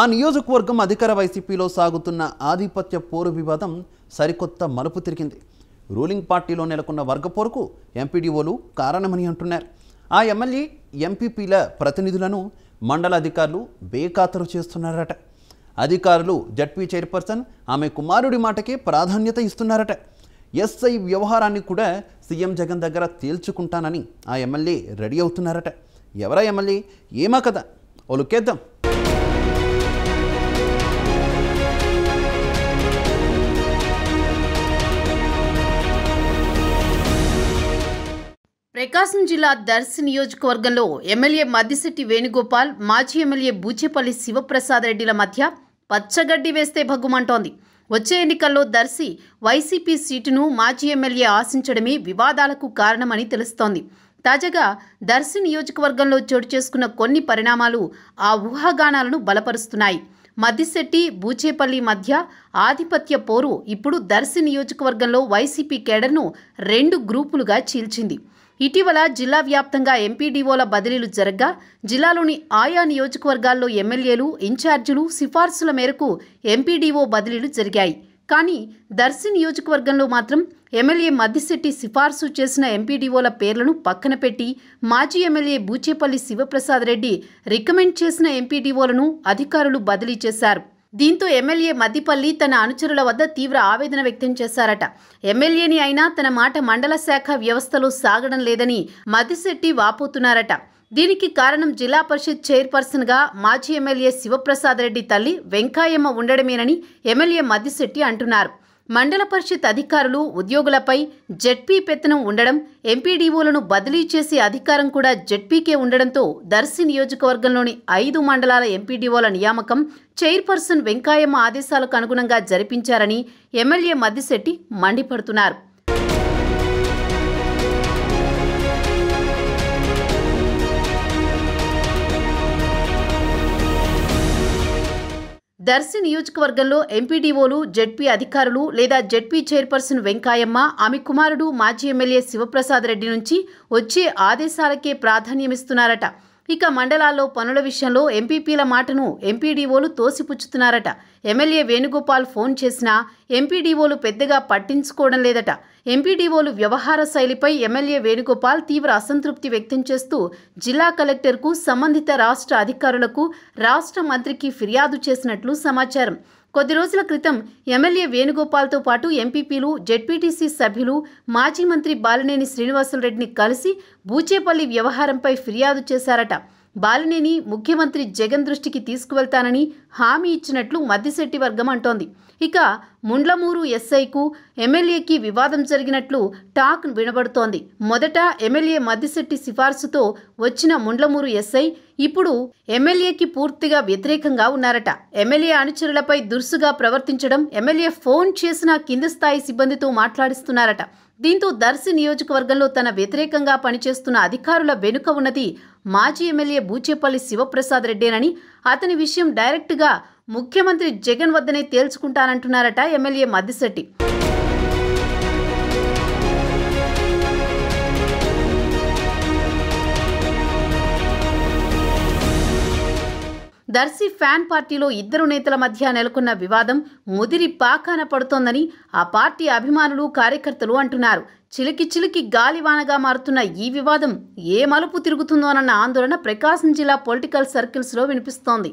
ఆ నియోజకవర్గం అధికార వైసీపీలో సాగుతున్న ఆధిపత్య పోరు వివాదం సరికొత్త మలుపు తిరిగింది రూలింగ్ పార్టీలో నెలకొన్న వర్గ పోరుకు ఎంపీడీఓలు కారణమని అంటున్నారు ఆ ఎమ్మెల్యే ఎంపీపీల ప్రతినిధులను మండల అధికారులు బేఖాతరు చేస్తున్నారట అధికారులు జడ్పీ చైర్పర్సన్ ఆమె కుమారుడి మాటకే ప్రాధాన్యత ఇస్తున్నారట ఎస్ఐ వ్యవహారాన్ని కూడా సీఎం జగన్ దగ్గర తేల్చుకుంటానని ఆ ఎమ్మెల్యే రెడీ అవుతున్నారట ఎవరా ఎమ్మెల్యే ఏమా కదా ఓ ప్రకాశం జిల్లా దర్శి నియోజకవర్గంలో ఎమ్మెల్యే మద్దిశెట్టి వేణుగోపాల్ మాజీ ఎమ్మెల్యే బూచేపల్లి శివప్రసాద్ రెడ్డిల మధ్య పచ్చగడ్డి వేస్తే భగ్గుమంటోంది వచ్చే ఎన్నికల్లో దర్శి వైసీపీ సీటును మాజీ ఎమ్మెల్యే ఆశించడమే వివాదాలకు కారణమని తెలుస్తోంది తాజాగా దర్శి నియోజకవర్గంలో చోటు చేసుకున్న కొన్ని పరిణామాలు ఆ ఊహాగానాలను బలపరుస్తున్నాయి మద్దిశెట్టి బూచేపల్లి మధ్య ఆధిపత్య పోరు ఇప్పుడు దర్శి నియోజకవర్గంలో వైసీపీ కేడర్ను రెండు గ్రూపులుగా చీల్చింది ఇటీవల జిల్లా వ్యాప్తంగా ఎంపీడీఓల బదిలీలు జరగ్గా జిల్లాలోని ఆయా నియోజకవర్గాల్లో ఎమ్మెల్యేలు ఇన్ఛార్జీలు సిఫార్సుల మేరకు ఎంపీడీఓ బదిలీలు జరిగాయి కానీ దర్శి నియోజకవర్గంలో మాత్రం ఎమ్మెల్యే మద్దిశెట్టి సిఫార్సు చేసిన ఎంపీడీఓల పేర్లను పక్కన పెట్టి మాజీ ఎమ్మెల్యే బూచేపల్లి శివప్రసాద్ రెడ్డి రికమెండ్ చేసిన ఎంపీడీఓలను అధికారులు బదిలీ చేశారు దీంతో ఎమ్మెల్యే మద్దిపల్లి తన అనుచరుల వద్ద తీవ్ర ఆవేదన వ్యక్తం చేశారట ఎమ్మెల్యేని అయినా తన మాట మండల శాఖ వ్యవస్థలో సాగడం లేదని మద్దిశెట్టి వాపోతున్నారట దీనికి కారణం జిల్లా పరిషత్ చైర్పర్సన్గా మాజీ ఎమ్మెల్యే శివప్రసాద్ రెడ్డి తల్లి వెంకాయమ్మ ఉండడమేనని ఎమ్మెల్యే మద్దిశెట్టి అంటున్నారు మండల పరిషత్ అధికారులు ఉద్యోగులపై జెడ్పీ పెత్తనం ఉండడం ఎంపీడీఓలను బదిలీ చేసే అధికారం కూడా జడ్పీకే ఉండడంతో దర్శి నియోజకవర్గంలోని ఐదు మండలాల ఎంపీడీఓల నియామకం చైర్పర్సన్ వెంకాయమ్మ ఆదేశాలకు అనుగుణంగా జరిపించారని ఎమ్మెల్యే మద్దిశెట్టి మండిపడుతున్నారు దర్శి నియోజకవర్గంలో ఎంపీడీఓలు జెడ్పీ అధికారులు లేదా జెడ్పీ చైర్పర్సన్ వెంకాయమ్మ ఆమె కుమారుడు మాజీ ఎమ్మెల్యే శివప్రసాద్ రెడ్డి నుంచి వచ్చే ఆదేశాలకే ప్రాధాన్యమిస్తున్నారట ఇక మండలాల్లో పనుల విషయంలో ఎంపీపీల మాటను ఎంపీడీఓలు తోసిపుచ్చుతున్నారట ఎమ్మెల్యే వేణుగోపాల్ ఫోన్ చేసినా ఎంపీడీఓలు పెద్దగా పట్టించుకోవడం లేదట ఎంపీడీఓలు వ్యవహార శైలిపై ఎమ్మెల్యే వేణుగోపాల్ తీవ్ర అసంతృప్తి వ్యక్తం చేస్తూ జిల్లా కలెక్టర్కు సంబంధిత రాష్ట్ర అధికారులకు రాష్ట్ర మంత్రికి ఫిర్యాదు చేసినట్లు సమాచారం కొద్ది రోజుల క్రితం ఎమ్మెల్యే వేణుగోపాల్తో పాటు ఎంపీపీలు జెడ్పీటీసీ సభ్యులు మాజీ మంత్రి బాలినేని శ్రీనివాసులరెడ్డిని కలిసి బూచేపల్లి వ్యవహారంపై ఫిర్యాదు చేశారట బాలినేని ముఖ్యమంత్రి జగన్ దృష్టికి తీసుకువెళ్తానని హామీ ఇచ్చినట్లు మద్దిశెట్టి వర్గం అంటోంది ఇక ముండ్లమూరు ఎస్ఐకు ఎమ్మెల్యేకి వివాదం జరిగినట్లు టాక్ వినబడుతోంది మొదట ఎమ్మెల్యే మద్దిశెట్టి సిఫార్సుతో వచ్చిన ముండ్లమూరు ఎస్ఐ ఇప్పుడు ఎమ్మెల్యేకి పూర్తిగా వ్యతిరేకంగా ఉన్నారట ఎమ్మెల్యే అనుచరులపై దురుసుగా ప్రవర్తించడం ఎమ్మెల్యే ఫోన్ చేసిన కింది స్థాయి సిబ్బందితో మాట్లాడిస్తున్నారట దీంతో దర్శి నియోజకవర్గంలో తన వ్యతిరేకంగా పనిచేస్తున్న అధికారుల వెనుక ఉన్నది మాజీ ఎమ్మెల్యే బూచేపల్లి శివప్రసాద్ రెడ్డేనని అతని విషయం డైరెక్ట్గా ముఖ్యమంత్రి జగన్ వద్దనే తేల్చుకుంటానంటున్నారట ఎమ్మెల్యే మద్దిశెట్టి దర్శి ఫ్యాన్ పార్టీలో ఇద్దరు నేతల మధ్య నెలకొన్న వివాదం ముదిరి పాకాన పడుతోందని ఆ పార్టీ అభిమానులు కార్యకర్తలు అంటున్నారు చిలికి చిలికి గాలివానగా మారుతున్న ఈ వివాదం ఏ మలుపు తిరుగుతుందోనన్న ఆందోళన ప్రకాశం జిల్లా పొలిటికల్ సర్కిల్స్లో వినిపిస్తోంది